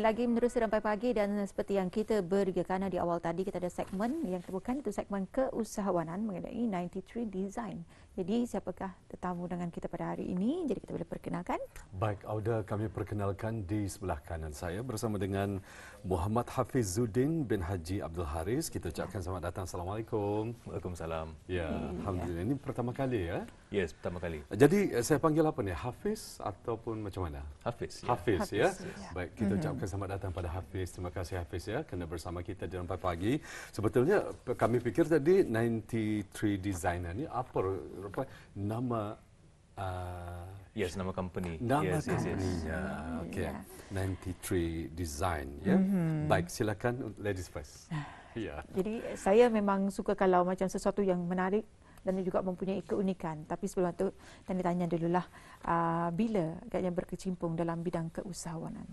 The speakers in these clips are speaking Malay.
Lagi menerusi rampai pagi dan seperti yang kita bergerakan di awal tadi, kita ada segmen yang terbuka itu segmen keusahawanan mengenai 93 Design. Jadi siapakah tetamu dengan kita pada hari ini? Jadi kita boleh perkenalkan perkenalkan. Baik, Auda kami perkenalkan di sebelah kanan saya bersama dengan Muhammad Hafiz Zudin bin Haji Abdul Haris. Kita ucapkan selamat datang. Assalamualaikum. Waalaikumsalam. Ya, Alhamdulillah. Ini pertama kali ya? Yes, pertama kali. Jadi eh, saya panggil apa ni? Hafiz ataupun macam mana? Hafiz. Ya. Hafiz, ya? Hafiz, ya. Baik, kita mhm. ucapkan selamat datang pada Hafiz. Terima kasih Hafiz ya, kena bersama kita di rumah pagi. Sebetulnya kami fikir tadi 93 Designer ni apa? Rupanya nama Uh, yes, nama company. Nama yes, company. Yes, yes. Yeah, ya, okay. Yeah. 93 Design. Yeah. Mm-hmm. Baik, silakan ladies first. Yeah. Ya. Jadi saya memang suka kalau macam sesuatu yang menarik dan juga mempunyai keunikan. Tapi sebelum itu, tanya tanya dulu lah uh, bila agaknya berkecimpung dalam bidang keusahawanan.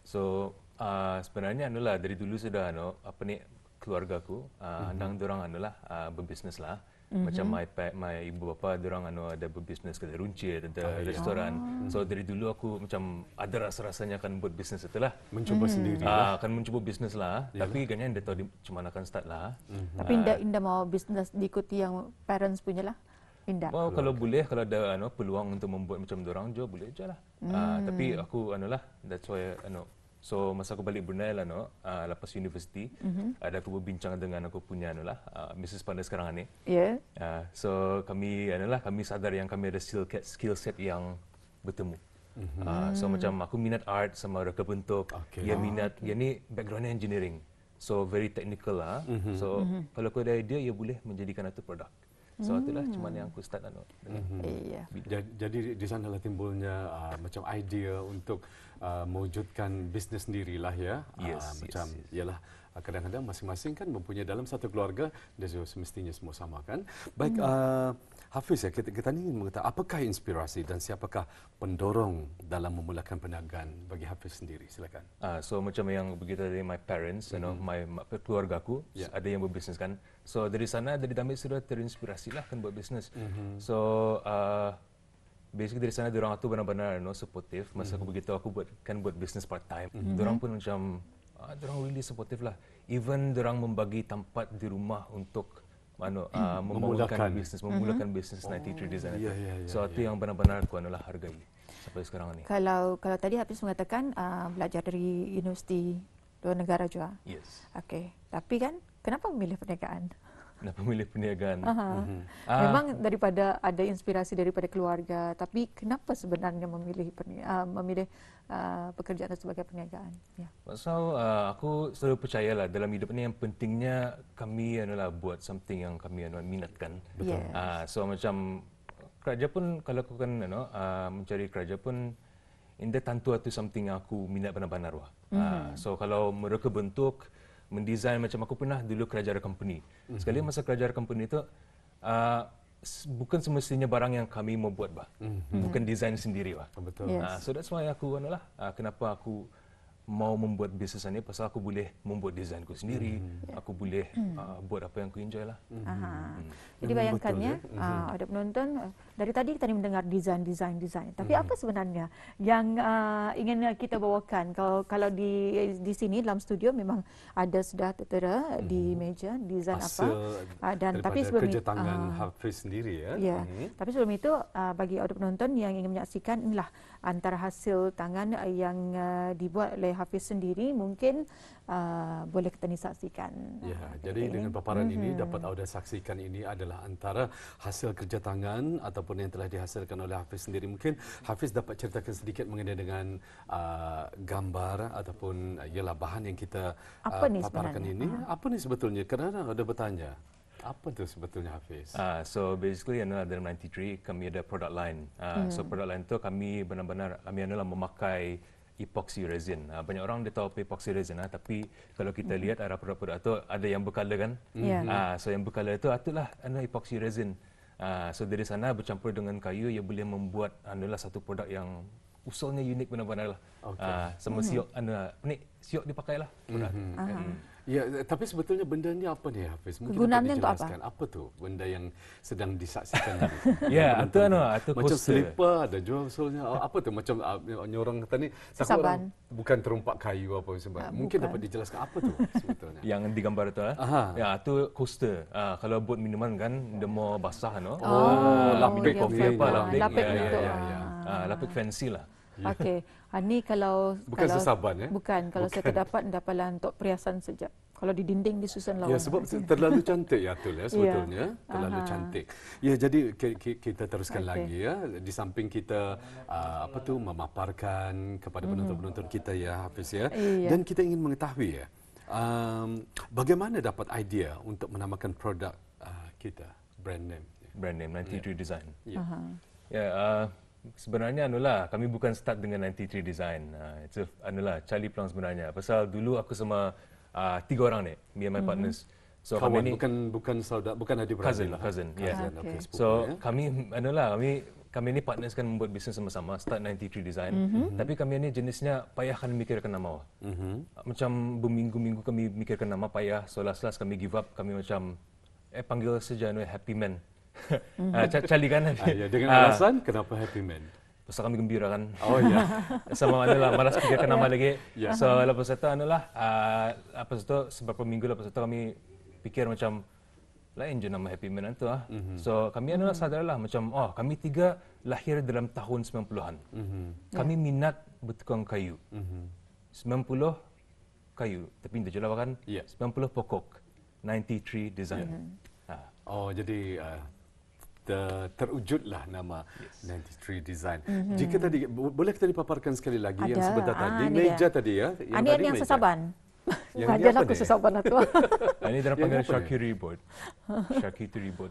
So uh, sebenarnya anulah dari dulu sudah no, apa ni keluarga ku, uh, mm-hmm. nang dorang anulah uh, berbisnes lah. Mm-hmm. Macam my pet, my ibu bapa, dia orang anu ada business kedai runcit, ada ah, ya. restoran. Yeah. Oh. So dari dulu aku macam ada rasa rasanya akan buat business itulah. Mencuba mm sendiri. Ah, lah. akan mencuba business lah. Yeah. Tapi kan yang dia tahu macam mana akan start lah. Mm-hmm. Tapi indah ah. indah mau business diikuti yang parents punya lah. Indah. Well, kalau okay. boleh, kalau ada anu, peluang untuk membuat macam orang jo boleh jelah. Mm. Uh, ah, tapi aku anu lah, that's why anu, So masa aku balik Brunei lah no, uh, ah, lepas universiti, mm-hmm. ada aku berbincang dengan aku punya no, lah, uh, ah, Mrs. Panda sekarang ni. Yeah. Ya. Uh, so kami no, lah, kami sadar yang kami ada skill skill set yang bertemu. Mm-hmm. Uh, so macam aku minat art sama reka bentuk, okay. dia minat, dia ni background engineering. So very technical lah. Mm-hmm. So mm-hmm. kalau aku ada idea, ia boleh menjadikan satu produk. So itulah hmm. cuman yang aku start anu. Hmm. Jadi di sana lah timbulnya uh, macam idea untuk uh, mewujudkan bisnes sendirilah ya. Yes, uh, yes, macam yes. ialah Ah, kadang-kadang masing-masing kan mempunyai dalam satu keluarga dan semestinya semua sama kan. Baik hmm. uh, Hafiz ya kita, kita ingin mengetahui apakah inspirasi dan siapakah pendorong dalam memulakan perniagaan bagi Hafiz sendiri silakan. Uh, so macam yang begitu dari my parents you know hmm. my, my keluarga aku yeah. ada yang berbisnes kan. So dari sana dari tadi sudah terinspirasilah kan buat bisnes. Hmm. So uh, Basically dari sana orang tu benar-benar no supportive masa mm-hmm. aku begitu aku buat kan buat business part time. Mm-hmm. Orang pun macam uh, ah, orang really supportive lah. Even orang membagi tempat di rumah untuk mana uh, hmm. memulakan bisnes, memulakan bisnes uh-huh. 93 oh, Design. Yeah, yeah, yeah, so yeah. itu ya. yang benar-benar aku adalah hargai sampai sekarang ni. Kalau kalau tadi habis mengatakan uh, belajar dari universiti luar negara juga. Yes. Okey, tapi kan kenapa memilih perniagaan? anda pemilih perniagaan. Uh -huh. uh. Memang daripada ada inspirasi daripada keluarga, tapi kenapa sebenarnya memilih perni uh, memilih uh, pekerjaan sebagai perniagaan? Ya. Yeah. So, uh, aku selalu percayalah dalam hidup ini yang pentingnya kami adalah buat something yang kami anu minatkan. Yes. Uh, so macam kerja pun kalau aku kan you know, uh, mencari kerja pun in tentu itu something yang aku minat benar-benar Uh, mm -hmm. so kalau mereka bentuk mendesain macam aku pernah dulu kerajaan ada company. Mm-hmm. Sekali mhm. masa kerajaan ada company itu, uh, ah, bukan semestinya barang yang kami mau buat bah, mm-hmm. bukan desain sendiri bah. Betul. Yes. Uh, so that's why aku anu uh, ah, kenapa aku mau membuat bisnes ini pasal aku boleh membuat desain aku sendiri, hmm ya. aku boleh mm. uh, buat apa yang aku enjoy lah. Mm-hmm. Jadi bayangkannya ya. uh, hmm. ada penonton uh, dari tadi kita mendengar desain, desain, desain. Tapi hmm apa sebenarnya yang uh, ingin uh, kita bawakan? Kalau kalau di di sini dalam studio memang ada sudah tertera hmm di meja desain apa uh, dan tapi sebelum kerja tangan uh, Hafiz sendiri ya. Yeah. hmm Tapi sebelum itu uh, bagi ada penonton yang ingin menyaksikan inilah antara hasil tangan yang uh, dibuat oleh Hafiz sendiri mungkin uh, boleh kita saksikan. Ya, uh, jadi dengan paparan mm-hmm. ini dapat anda saksikan ini adalah antara hasil kerja tangan ataupun yang telah dihasilkan oleh Hafiz sendiri. Mungkin Hafiz dapat ceritakan sedikit mengenai dengan uh, gambar ataupun uh, ialah bahan yang kita uh, apa paparkan sebenarnya? ini. uh Apa ni sebetulnya? Kenapa ada bertanya? Apa tu sebetulnya Hafiz? Uh, so basically adalah dalam 93 kami ada product line. Uh, mm. So mm-hmm. product line tu kami benar-benar kami adalah memakai epoxy resin. Uh, banyak orang dia tahu apa epoxy resin lah tapi kalau kita mm. lihat ada produk-produk atau ada yang berkala kan. Yeah. Uh, so yang berkala itu atulah ana epoxy resin. Uh, so dari sana bercampur dengan kayu ia boleh membuat adalah satu produk yang usulnya unik benar-benar lah. Okay. Uh, sama mm siok anu ni siok dipakailah produk. Mm-hmm. Uh-huh. mm hmm Ya, eh, tapi sebetulnya benda ni apa ni Hafiz? Mungkin Kegunaannya untuk apa? Apa tu benda yang sedang disaksikan ni? ya, atau anu, atau Macam coaster. selipar ada jual soalnya. Oh, apa tu? Macam ah, nyorang nyorong kata ni. Saban. bukan terumpak kayu apa macam Uh, ah, mungkin dapat dijelaskan apa tu sebetulnya. yang digambar tu. Eh? Ya, itu coaster. Uh, kalau buat minuman kan, dia mau basah. No? Oh, oh lapik kopi apa? Lapik. Lapik ya, ya, ya, fancy lah. Ya. Okey. Ha, ah, ini kalau... Bukan kalau, sesaban, ya? Bukan. Kalau bukan. saya terdapat, dapatlah untuk perhiasan saja. Kalau di dinding, disusun ya, lawan. Ya, sebab terlalu cantik, ya, Atul, ya, ya. sebetulnya. Ya. Terlalu Aha. cantik. Ya, jadi kita teruskan okay. lagi, ya. Di samping kita, uh, apa tu, memaparkan kepada mhm. penonton-penonton kita, ya, habis ya. ya. Dan kita ingin mengetahui, ya, um, bagaimana dapat idea untuk menamakan produk uh, kita, brand name. Brand name, 93 yeah. Design. Ya, yeah. uh-huh. yeah, uh, sebenarnya anulah kami bukan start dengan 93 design uh, it's a, anulah Charlie Plong sebenarnya pasal dulu aku sama uh, tiga orang ni me and my mhm. partners mm-hmm. So kami ni, bukan bukan saudara bukan adik beradik cousin, lah. Cousin, cousin, yeah. Okay. So ya. kami anulah kami kami ni partners kan membuat bisnes sama-sama start 93 design. Mm-hmm. Tapi kami ni jenisnya payahkan mikirkan nama. Mm-hmm. Macam berminggu-minggu kami mikirkan nama payah. So last last kami give up kami macam eh panggil saja anu happy man. Mm-hmm. Ah, cari kan Nabi. Ah, ya. Dengan ah. alasan kenapa happy man? Pasal kami gembira kan. Oh ya. Sama mana lah, malas kita nama lagi. Yeah. So uh-huh. lepas itu anu lah, uh, ah, apa itu, seberapa minggu lepas itu kami pikir macam lain je nama happy man itu lah. Mm-hmm. So kami anu lah mhm. sadar lah macam, oh kami tiga lahir dalam tahun 90-an. Mm-hmm. Kami yeah. minat bertukang kayu. Mm-hmm. 90 kayu, tapi itu je kan. Yeah. 90 pokok, 93 design. Yeah. Mhm. Oh jadi uh, terwujudlah nama yes. 93 design. Mm-hmm. Jika tadi boleh kita dipaparkan sekali lagi Ada. yang sebentar tadi ah, meja dia. tadi ya ah, yang ini tadi yang meja. sesaban. Yang dia aku sesaban lah tu. Ah, ini dalam panggilan Sharky Reboot. Sharky Reboot.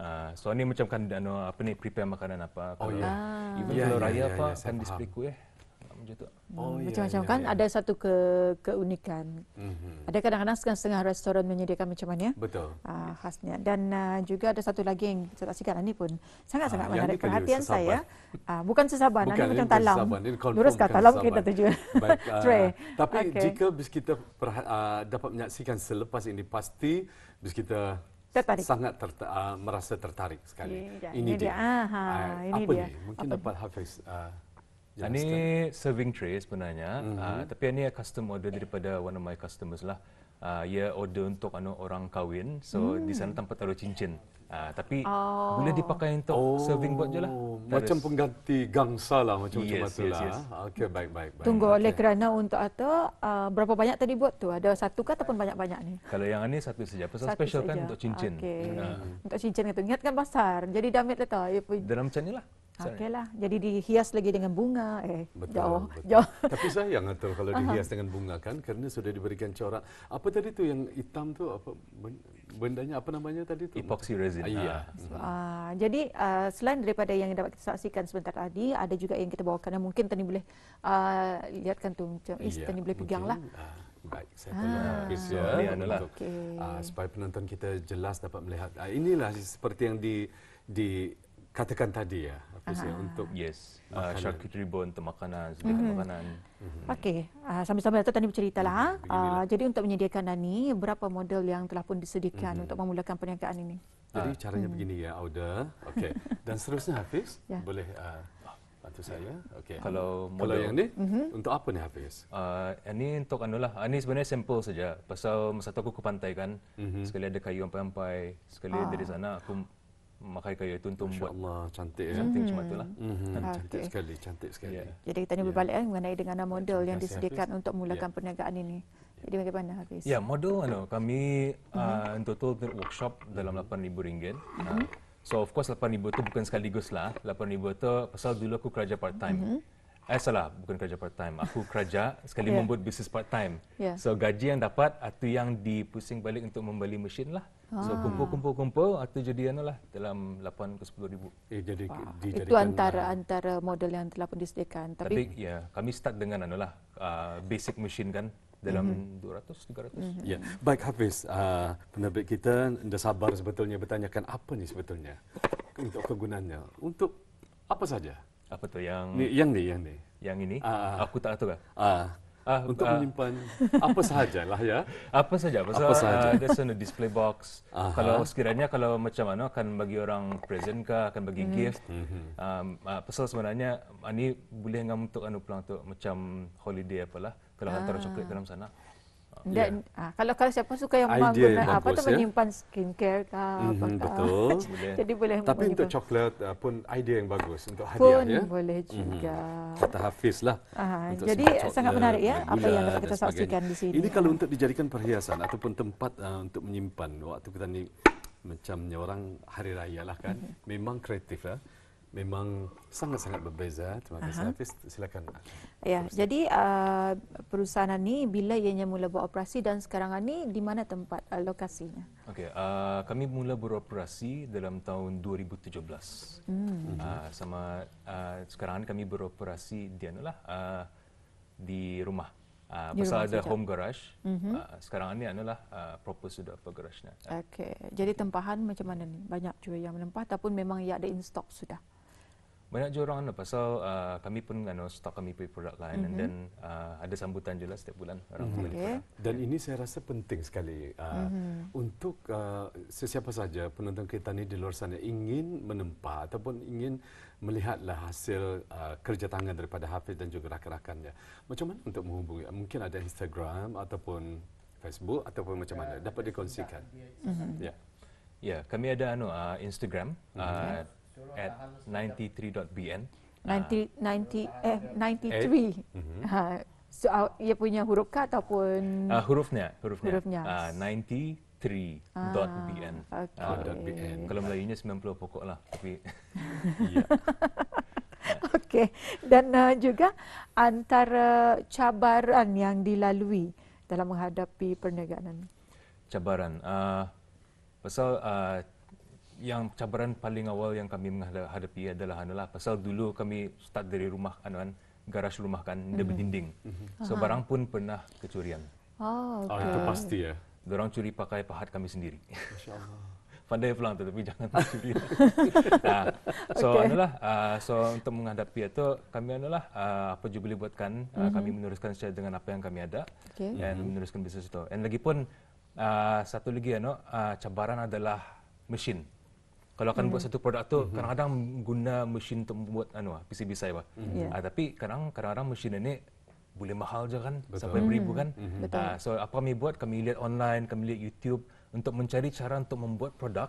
Uh, so ni macam kan apa ni prepare makanan apa. Oh ya. Yeah. Uh. Even yeah, kalau yeah, raya yeah, apa yeah, yeah, kan display kuih. Eh je Oh, hmm, macam-macam yeah, kan yeah. ada satu ke keunikan. Mm-hmm. Ada kadang-kadang setengah restoran menyediakan macam mana. Betul. Uh, khasnya. Dan uh, juga ada satu lagi yang saya saksikan ini lah, ni pun sangat-sangat uh, menarik perhatian saya. Uh, bukan sesaban. Bukan, ini macam talam. Lurus kata talam kita tuju. Baik, uh, tapi okay. jika kita uh, dapat menyaksikan selepas ini pasti bis kita Tertarik. sangat ter, uh, merasa tertarik sekali. Ya, Ini, ini dia. dia. Aha, uh, ini apa dia. ni? Mungkin apa dapat dia? Hafiz uh, Jelaskan. Ini serving tray sebenarnya. Mm-hmm. Uh, tapi ini custom order daripada one of my customers lah. Uh, ia order untuk ano, orang kahwin. So mm. di sana tempat taruh cincin. Uh, tapi oh. boleh dipakai untuk oh. serving buat je lah. Taris. Macam pengganti gangsa lah macam-macam yes, tu yes, lah. Yes, yes. baik, baik. baik. Tunggu oleh kerana untuk atau uh, berapa banyak tadi buat tu? Ada satu ke ataupun banyak-banyak ni? Kalau yang ini satu saja. Pasal satu special sahaja. kan untuk cincin. Okay. Uh. Hmm. Hmm. Untuk cincin itu. Ingatkan pasar. Jadi damit lah tau. Dalam macam ni lah. Okeylah, jadi dihias lagi dengan bunga. Eh, betul, jauh, betul. jauh. Tapi saya yang lah tu kalau dihias uh-huh. dengan bunga kan, kerana sudah diberikan corak. Apa tadi tu yang hitam tu apa benda nya apa namanya tadi tu? Epoxy resin. Ah, iya. uh Uh, jadi uh, selain daripada yang dapat kita saksikan sebentar tadi, ada juga yang kita bawakan. Mungkin tadi boleh uh, lihatkan tu, macam eh, tadi boleh pegang lah. Uh, Baik, saya ah, telah isu ya, ini adalah okay. uh, supaya penonton kita jelas dapat melihat. Uh, inilah seperti yang di di katakan tadi ya apa uh untuk yes uh, charcuterie bone untuk makanan sedekah mm-hmm. makanan mhm. okey uh, sambil-sambil tu tadi berceritalah mm, ha. uh, lah. jadi untuk menyediakan ini berapa model yang telah pun disediakan mm-hmm. untuk memulakan perniagaan ini jadi ah. caranya uh, begini ya Auda okey dan seterusnya Hafiz yeah. boleh uh, bantu saya okey kalau model kalau yang ni mm-hmm. untuk mhm. apa ni Hafiz uh, ini untuk anulah ini sebenarnya simple saja pasal masa tu aku ke pantai kan mm-hmm. sekali ada kayu sampai-sampai sekali uh. dari sana aku memakai kaya tuntun Masya buat. Allah, cantik. Ya. Cantik mm-hmm. Mm-hmm. Cantik okay. sekali, cantik sekali. Yeah. Jadi kita tanya yeah. berbalik eh, mengenai dengan model Terima yang disediakan Hafiz. untuk mulakan yeah. perniagaan ini. Ya. Jadi bagaimana habis? Ya, yeah, model ano, kami mm-hmm. total workshop dalam RM8,000. Mm-hmm. Uh, so of course RM8,000 itu bukan sekaligus lah. RM8,000 itu pasal dulu aku kerja part-time. Mm-hmm. Eh salah, bukan kerja part time. Aku kerja sekali yeah. membuat bisnes part time. Yeah. So gaji yang dapat atau yang dipusing balik untuk membeli mesin lah. So ah. kumpul-kumpul kumpul harta jadian lah dalam 8 ke 10 ribu. Eh jadi ah. Itu antara lah. antara model yang telah pun disediakan. Tapi, Tapi ya kami start dengan anulah uh, ah, basic machine kan dalam mm-hmm. 200 300. Ya. Yeah. Baik Hafiz, uh, penerbit kita dah sabar sebetulnya bertanyakan apa ni sebetulnya untuk kegunaannya. Untuk apa saja? Apa tu yang ni, yang ni yang ni. Yang ini? Uh, aku tak tahu ke? Ah. Uh, uh, untuk uh, menyimpan apa sahajalah ya. Apa saja pasal apa ah, sahaja. Uh, there's a display box. Uh-huh. Kalau sekiranya kalau macam mana akan bagi orang present ke akan bagi mm. gift. hmm uh, pasal sebenarnya ini boleh enggak untuk anu pulang untuk macam holiday apalah kalau ah. hantar coklat dalam sana. Dan yeah. ha, kalau kalau siapa suka yang menggunakan ah, apa bagus, tu ya? menyimpan skincare ke mm-hmm, apa mhm, Jadi boleh Tapi untuk juga. coklat uh, pun idea yang bagus untuk hadiah pun ya. boleh mhm. juga. Mm-hmm. Kata Hafiz lah. Aha, jadi coklat, sangat menarik ya apa yang kita saksikan di sini. Ini kalau untuk dijadikan perhiasan ataupun tempat uh, untuk menyimpan waktu kita ni macamnya orang hari raya lah kan. Mm-hmm. Memang kreatif lah. Ya? memang sangat-sangat berbeza. Eh. Terima kasih. uh Hafiz, silakan. Ya, Terus. jadi uh, perusahaan ini bila ianya mula beroperasi dan sekarang ini di mana tempat uh, lokasinya? Okey, uh, kami mula beroperasi dalam tahun 2017. Hmm. uh sama uh, sekarang kami beroperasi di anulah uh, di rumah uh, Pasal uh, ada sejak. home garage, uh-huh. uh, sekarang ini adalah uh, proper sudah apa garage. Okay. Jadi tempahan macam mana ni? Banyak juga yang menempah ataupun memang ia ada in stock sudah? banyak je orang anu lah pasal uh, kami pun anu stok kami punya produk lain mm-hmm. dan uh, ada sambutan jelas setiap bulan orang mhm. membeli okay. produk. Dan ini saya rasa penting sekali uh, mm-hmm. untuk uh, sesiapa saja penonton kita ni di luar sana ingin menempa ataupun ingin melihatlah hasil uh, kerja tangan daripada Hafiz dan juga rakan-rakannya. Macam mana untuk menghubungi? Mungkin ada Instagram ataupun Facebook ataupun macam mana ya, dapat dikongsikan. Mhm. Ya. Mm-hmm. Ya, yeah. yeah, kami ada anu uh, Instagram. Mm-hmm at 93.bn. 90, uh, 90, eh, 93. Eh, uh uh, so, ah, ia punya huruf K ataupun? Uh, hurufnya. Hurufnya. hurufnya. Uh, ah, 93.bn. Ah, okay. uh, Kalau Melayunya 90 pokok lah. Tapi, Okey. Dan uh, juga antara cabaran yang dilalui dalam menghadapi perniagaan? Cabaran. Uh, pasal uh, yang cabaran paling awal yang kami menghadapi adalah adalah pasal dulu kami start dari rumah kan, kan garaj rumah kan mm-hmm. dia mhm. berdinding. Mm-hmm. So barang pun pernah kecurian. Oh, ah, okay. oh itu pasti ya. orang curi pakai pahat kami sendiri. Masya-Allah. Pandai pulang tapi jangan curi. nah, so okay. anulah uh, ah, so untuk menghadapi itu kami anulah uh, ah, apa juga boleh buatkan mm-hmm. kami meneruskan saja dengan apa yang kami ada okay. dan mm-hmm. meneruskan bisnes itu. Dan lagi pun uh, satu lagi ano uh, cabaran adalah mesin kalau akan hmm. buat satu produk tu hmm. kadang-kadang guna mesin untuk buat anu ah PCB saya apa. Hmm. Yeah. Ah, tapi kadang kadang mesin ini boleh mahal je kan Betul. sampai beribu hmm. kan. Hmm. Ah, so apa kami buat kami lihat online, kami lihat YouTube untuk mencari cara untuk membuat produk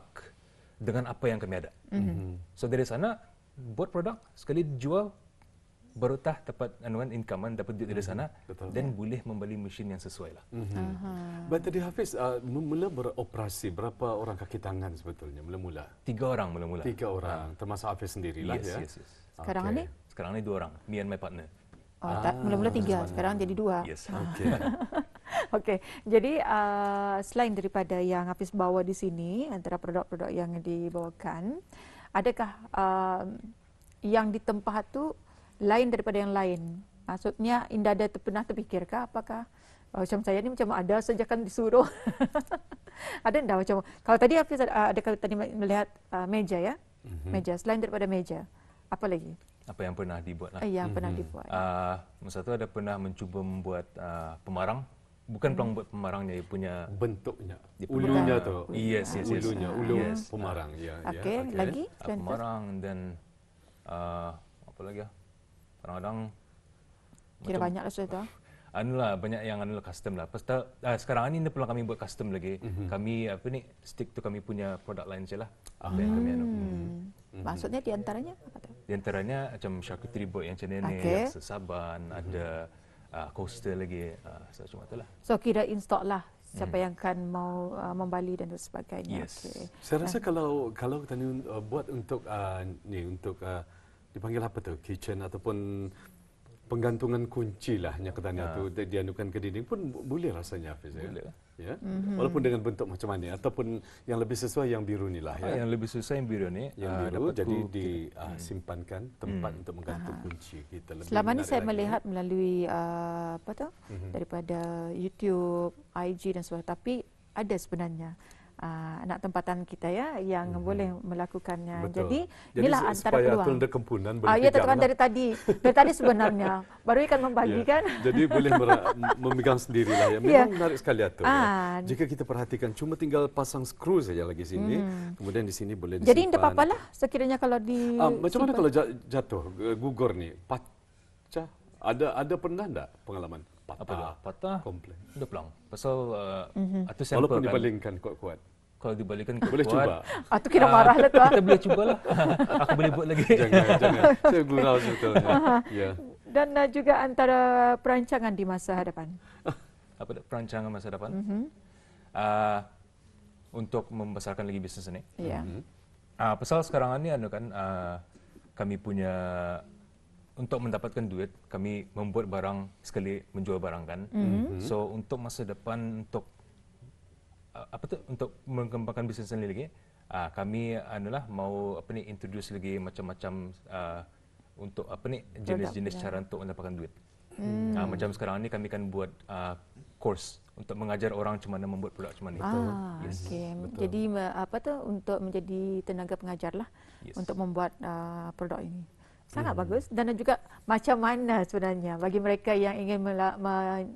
dengan apa yang kami ada. Hmm. hmm. So dari sana buat produk sekali jual berutah dapat anuan income kan dapat duit dari mhm. sana Betul. dan yeah. boleh membeli mesin yang sesuai lah. Mm-hmm. Uh-huh. tadi Hafiz uh, mula beroperasi berapa orang kaki tangan sebetulnya mula-mula? Tiga orang mula-mula. Tiga ah. orang uh. termasuk Hafiz sendiri lah yes, ya. Yes, yes. Sekarang okay. ni? Sekarang ni dua orang, me and my partner. Oh, ah, mula-mula tiga, sebenarnya. sekarang jadi dua. Yes. Okay. Okey, jadi uh, selain daripada yang Hafiz bawa di sini, antara produk-produk yang dibawakan, adakah uh, yang ditempah tu lain daripada yang lain? Maksudnya indah ada pernah terfikirkah apakah oh, macam saya ni macam ada saja kan disuruh. ada tidak macam kalau tadi Hafiz ada, uh, ada kalau tadi melihat uh, meja ya. Mm-hmm. Meja selain daripada meja. Apa lagi? Apa yang pernah dibuat? Lah. Eh, yang pernah mm-hmm. dibuat. Uh, ah, masa tu ada pernah mencuba membuat uh, pemarang bukan pelang hmm. buat pemarang dia punya bentuknya dia punya ulunya tu yes yes, yes. ulunya ulu yes. pemarang ya yeah, okay, yeah. okay. lagi ah, pemarang dan uh, apa lagi ya kadang-kadang kira banyak ah. lah sudah Anulah banyak yang anulah custom lah. Pasti uh, ah, sekarang ni pula kami buat custom lagi. Mm-hmm. Kami apa ni stick tu kami punya product line je lah. Ah. Yang kami anu. Mm-hmm. Maksudnya di antaranya apa tu? Di antaranya macam charcuterie board yang macam okay. yang sesaban, mm-hmm. ada uh, coaster lagi. Uh, so cuma lah. So kira install lah siapa mm-hmm. yang akan mau uh, membali dan sebagainya. Yes. Okay. Saya rasa uh. kalau kalau tadi uh, buat untuk uh, ni untuk uh, dipanggil apa tu kitchen ataupun penggantungan kunci lah yang kata ya. tu dianukan ke dinding pun boleh rasanya Hafiz ya. Boleh. Lah. Ya. Mm-hmm. Walaupun dengan bentuk macam mana ataupun yang lebih sesuai yang biru ni lah ya. Ah, yang lebih sesuai yang biru ni yang ah, biru uh, jadi di uh, simpankan tempat hmm. untuk menggantung Aha. kunci kita lebih Selama ni saya lagi. Ya? melihat melalui uh, apa tu mm-hmm. daripada YouTube, IG dan sebagainya tapi ada sebenarnya uh, anak tempatan kita ya yang hmm boleh melakukannya. Betul. Jadi, Jadi inilah antara peluang. Supaya tunda ah, boleh uh, Ya, tentukan dari lah. tadi. Dari tadi sebenarnya. Baru ikan membagi yeah. kan. Jadi boleh mer- memegang sendirilah. Ya. ya. Memang yeah. menarik sekali atur. Uh, ya. Ah. Jika kita perhatikan, cuma tinggal pasang skru saja lagi sini. Mm. Kemudian di sini boleh disimpan. Jadi tidak apa-apa lah sekiranya kalau di... Uh, macam mana kalau jatuh, eh, gugur ni pecah? Ada ada pernah tak pengalaman? patah, apa patah komplain. Sudah pelang Pasal uh, mm-hmm. atau sampel Walaupun kan. dibalingkan kuat-kuat kalau dibalikkan kuat. Boleh cuba. atau ah, tu kira ah, marah lah Kita boleh cuba lah. Aku boleh buat lagi. Jangan, jangan. Saya gurau sebetulnya. Ya. Dan uh, juga antara perancangan di masa hadapan. Apa perancangan masa hadapan? Uh-huh. Uh, untuk membesarkan lagi bisnes ini. Ya. Yeah. Mhm. Uh, pasal sekarang ini anda kan uh, kami punya untuk mendapatkan duit, kami membuat barang sekali menjual barang kan. Mm-hmm. So untuk masa depan untuk apa tu untuk mengembangkan bisnes sendiri lagi. Uh, kami adalah mau apa ni introduce lagi macam-macam uh, untuk apa ni jenis-jenis ya. cara untuk mendapatkan duit. Hmm. Uh, macam sekarang ni kami akan buat uh, course untuk mengajar orang macam nak membuat produk cuma mana itu. Ah, yes. okay. Jadi apa tu untuk menjadi tenaga pengajar lah yes. untuk membuat uh, produk ini sangat hmm. bagus dan juga macam mana sebenarnya bagi mereka yang ingin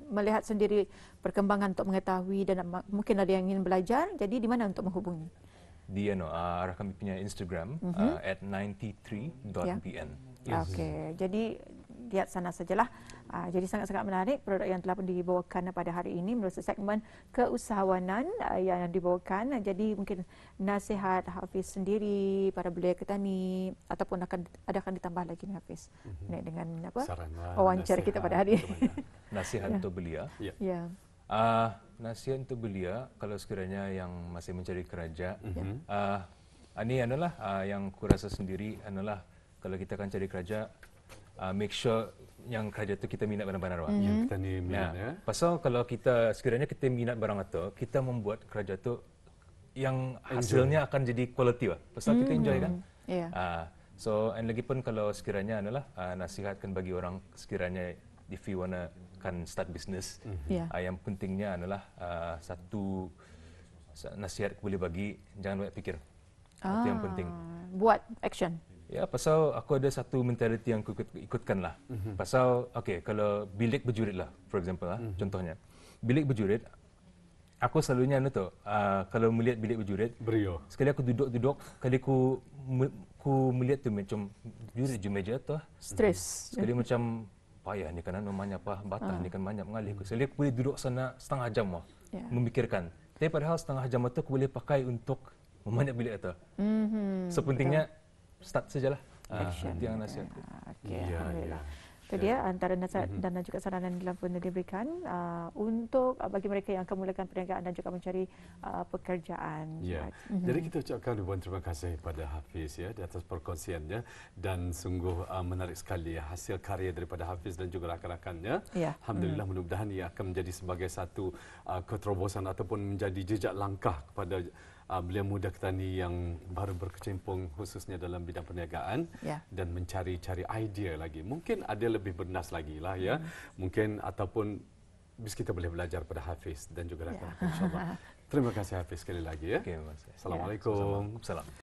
melihat sendiri perkembangan untuk mengetahui dan mungkin ada yang ingin belajar jadi di mana untuk menghubungi di you know, uh, arah punya Instagram uh-huh. uh, at 93.bn ya. yeah. yes. okay. jadi lihat sana sajalah Aa, ah, jadi sangat-sangat menarik produk yang telah dibawakan pada hari ini melalui segmen keusahawanan uh, yang dibawakan. Jadi mungkin nasihat Hafiz sendiri para belia ketani ataupun akan ada akan ditambah lagi nih Hafiz mm-hmm. dengan apa? Wawancara kita pada hari ini. Nasihat ya. untuk belia. Ya. Yeah. Ya. Uh, nasihat untuk belia kalau sekiranya yang masih mencari kerja. Ya. Mm-hmm. Uh, ah, ini adalah uh, yang kurasa sendiri adalah kalau kita akan cari kerja, uh, make sure yang kerja tu kita minat barang barang mm-hmm. yang kita ni minat nah, ya pasal kalau kita sekiranya kita minat barang atau kita membuat kerja tu yang hasilnya akan jadi kualiti lah pasal mm-hmm. kita hmm. enjoy kan yeah. Ya. uh, so and lagi pun kalau sekiranya adalah uh, nasihatkan bagi orang sekiranya if you wanna kan start business mm-hmm. yeah. Ya. uh, yang pentingnya adalah uh, satu nasihat boleh bagi jangan banyak fikir ah. itu yang ah, penting buat action Ya, pasal aku ada satu mentaliti yang aku ikut, ikutkan lah. Mm-hmm. Pasal, okay, kalau bilik berjurit lah, for example lah, mm-hmm. contohnya. Bilik berjurit, aku selalunya ni tu, uh, kalau melihat bilik berjurit, Brio. sekali aku duduk-duduk, kali aku, aku melihat tu macam jurit je meja tu. Ah. Stress. Sekali mm-hmm. macam, payah ni kan, namanya apa, ah, batas uh. ni kan banyak mengalih. Mm-hmm. Sekali aku boleh duduk sana setengah jam lah, yeah. memikirkan. Tapi padahal setengah jam tu aku boleh pakai untuk memanjat bilik tu. Mm-hmm. Sepentingnya, so, start sajalah action ah, yang nasihat aku. Ah, okey. Ya, ya. Alhamdulillah. Ya. Itu dia ya. antara nasihat mhm. dan juga saranan yang telah pun diberikan uh, untuk uh, bagi mereka yang akan mulakan perniagaan dan juga mencari uh, pekerjaan. Yeah. Mm-hmm. Jadi mhm. kita ucapkan ribuan terima kasih kepada Hafiz ya di atas perkongsiannya dan sungguh uh, menarik sekali ya, hasil karya daripada Hafiz dan juga rakan-rakannya. Yeah. Alhamdulillah mm-hmm. mudah-mudahan ia akan menjadi sebagai satu uh, keterobosan ataupun menjadi jejak langkah kepada uh, ah, belia muda ketani yang baru berkecimpung khususnya dalam bidang perniagaan yeah. dan mencari-cari idea lagi. Mungkin ada lebih bernas lagi lah ya. Mm. Mungkin ataupun bis kita boleh belajar pada Hafiz dan juga ya. rakan-rakan insyaAllah. Terima kasih Hafiz sekali lagi ya. Okay, ya. Assalamualaikum. Yeah. Assalamualaikum.